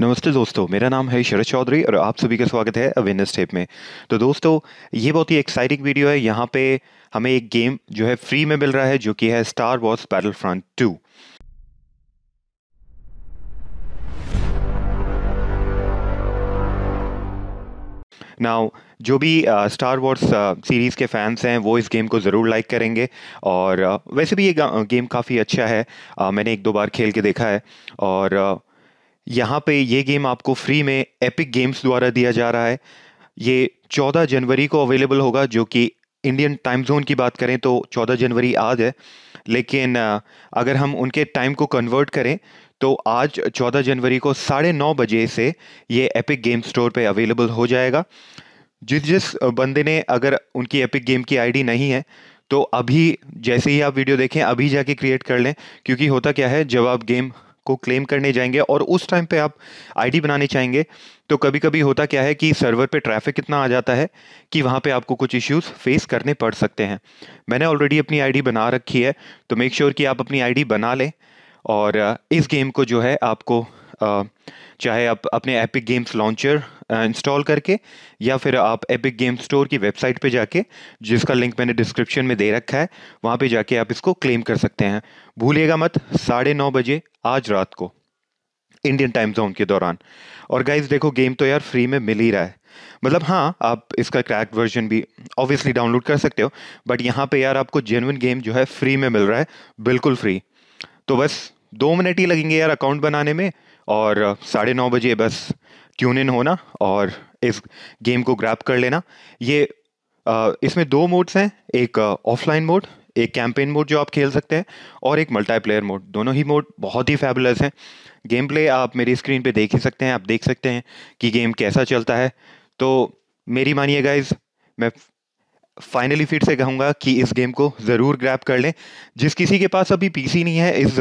नमस्ते दोस्तों मेरा नाम है शरद चौधरी और आप सभी का स्वागत है अवेयरनेस टेप में तो दोस्तों ये बहुत ही एक्साइटिंग वीडियो है यहाँ पे हमें एक गेम जो है फ्री में मिल रहा है जो कि है Star Wars Battlefront two now जो भी स्टार वॉर्स सीरीज़ के फैंस हैं वो इस गेम को ज़रूर लाइक करेंगे और uh, वैसे भी ये गेम काफ़ी अच्छा है uh, मैंने एक दो बार खेल के देखा है और uh, यहाँ पे ये गेम आपको फ्री में एपिक गेम्स द्वारा दिया जा रहा है ये 14 जनवरी को अवेलेबल होगा जो कि इंडियन टाइम जोन की बात करें तो 14 जनवरी आज है लेकिन अगर हम उनके टाइम को कन्वर्ट करें तो आज 14 जनवरी को साढ़े नौ बजे से ये एपिक गेम स्टोर पे अवेलेबल हो जाएगा जिस जिस बंदे ने अगर उनकी एपिक गेम की आईडी नहीं है तो अभी जैसे ही आप वीडियो देखें अभी जाके क्रिएट कर लें क्योंकि होता क्या है जब आप गेम को क्लेम करने जाएंगे और उस टाइम पे आप आईडी बनाने चाहेंगे तो कभी कभी होता क्या है कि सर्वर पे ट्रैफिक इतना आ जाता है कि वहाँ पे आपको कुछ इश्यूज फेस करने पड़ सकते हैं मैंने ऑलरेडी अपनी आईडी बना रखी है तो मेक श्योर sure कि आप अपनी आईडी बना लें और इस गेम को जो है आपको चाहे आप अपने एपिक गेम्स लॉन्चर इंस्टॉल करके या फिर आप एपिक गेम स्टोर की वेबसाइट पे जाके जिसका लिंक मैंने डिस्क्रिप्शन में दे रखा है वहाँ पे जाके आप इसको क्लेम कर सकते हैं भूलिएगा मत साढ़े नौ बजे आज रात को इंडियन टाइम जोन के दौरान और गाइज देखो गेम तो यार फ्री में मिल ही रहा है मतलब हाँ आप इसका क्रैक वर्जन भी ऑब्वियसली डाउनलोड कर सकते हो बट यहाँ पे यार आपको जेनुइन गेम जो है फ्री में मिल रहा है बिल्कुल फ्री तो बस दो मिनट ही लगेंगे यार अकाउंट बनाने में और साढ़े नौ बजे बस ट्यून इन होना और इस गेम को ग्रैप कर लेना ये इसमें दो मोड्स हैं एक ऑफलाइन मोड एक कैंपेन मोड जो आप खेल सकते हैं और एक मल्टीप्लेयर मोड दोनों ही मोड बहुत ही फेबुलस हैं गेम प्ले आप मेरी स्क्रीन पे देख ही सकते हैं आप देख सकते हैं कि गेम कैसा चलता है तो मेरी मानिए गाइज मैं फाइनली फिर से कहूँगा कि इस गेम को ज़रूर ग्रैप कर लें जिस किसी के पास अभी पीसी नहीं है इस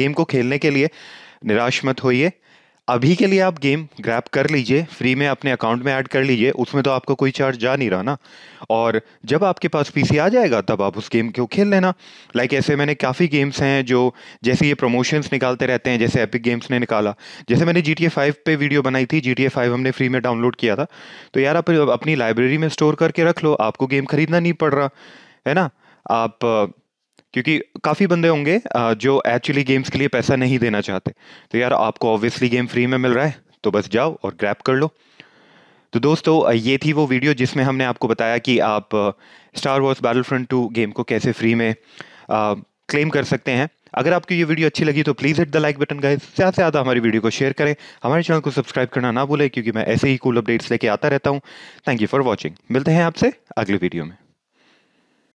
गेम को खेलने के लिए निराश मत होइए अभी के लिए आप गेम ग्रैप कर लीजिए फ्री में अपने अकाउंट में ऐड कर लीजिए उसमें तो आपको कोई चार्ज जा नहीं रहा ना और जब आपके पास पीसी आ जाएगा तब आप उस गेम को खेल लेना लाइक ऐसे मैंने काफ़ी गेम्स हैं जो जैसे ये प्रमोशंस निकालते रहते हैं जैसे एपिक गेम्स ने निकाला जैसे मैंने जी टी ए फाइव पर वीडियो बनाई थी जी टी ए फाइव हमने फ्री में डाउनलोड किया था तो यार आप अपनी लाइब्रेरी में स्टोर करके रख लो आपको गेम खरीदना नहीं पड़ रहा है ना आप क्योंकि काफ़ी बंदे होंगे जो एक्चुअली गेम्स के लिए पैसा नहीं देना चाहते तो यार आपको ऑब्वियसली गेम फ्री में मिल रहा है तो बस जाओ और ग्रैप कर लो तो दोस्तों ये थी वो वीडियो जिसमें हमने आपको बताया कि आप Star Wars Battlefront two game को कैसे फ्री में आ, क्लेम कर सकते हैं अगर आपको ये वीडियो अच्छी लगी तो please hit the like button guys ज़्यादा से ज़्यादा हमारी वीडियो को शेयर करें हमारे चैनल को सब्सक्राइब करना ना भूलें क्योंकि मैं ऐसे ही कूल अपडेट्स लेके आता रहता हूँ थैंक यू फॉर वॉचिंग मिलते हैं आपसे अगले वीडियो में